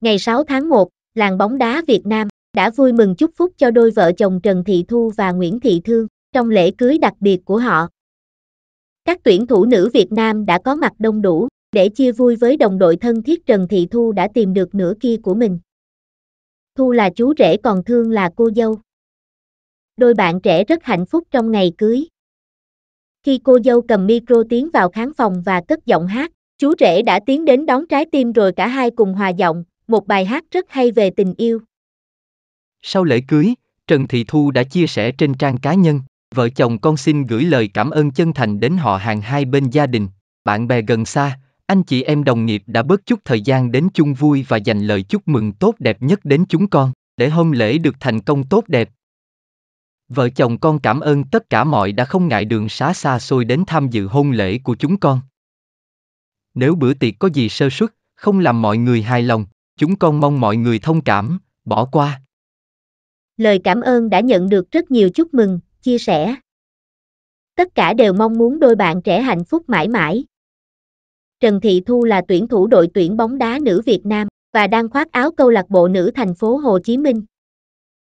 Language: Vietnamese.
Ngày 6 tháng 1, làng bóng đá Việt Nam đã vui mừng chúc phúc cho đôi vợ chồng Trần Thị Thu và Nguyễn Thị Thương trong lễ cưới đặc biệt của họ. Các tuyển thủ nữ Việt Nam đã có mặt đông đủ để chia vui với đồng đội thân thiết Trần Thị Thu đã tìm được nửa kia của mình. Thu là chú rể còn Thương là cô dâu. Đôi bạn trẻ rất hạnh phúc trong ngày cưới. Khi cô dâu cầm micro tiến vào khán phòng và cất giọng hát, chú rể đã tiến đến đón trái tim rồi cả hai cùng hòa giọng, một bài hát rất hay về tình yêu. Sau lễ cưới, Trần Thị Thu đã chia sẻ trên trang cá nhân, vợ chồng con xin gửi lời cảm ơn chân thành đến họ hàng hai bên gia đình, bạn bè gần xa, anh chị em đồng nghiệp đã bớt chút thời gian đến chung vui và dành lời chúc mừng tốt đẹp nhất đến chúng con, để hôn lễ được thành công tốt đẹp. Vợ chồng con cảm ơn tất cả mọi đã không ngại đường xá xa xôi đến tham dự hôn lễ của chúng con. Nếu bữa tiệc có gì sơ suất, không làm mọi người hài lòng, Chúng con mong mọi người thông cảm, bỏ qua. Lời cảm ơn đã nhận được rất nhiều chúc mừng, chia sẻ. Tất cả đều mong muốn đôi bạn trẻ hạnh phúc mãi mãi. Trần Thị Thu là tuyển thủ đội tuyển bóng đá nữ Việt Nam và đang khoác áo câu lạc bộ nữ thành phố Hồ Chí Minh.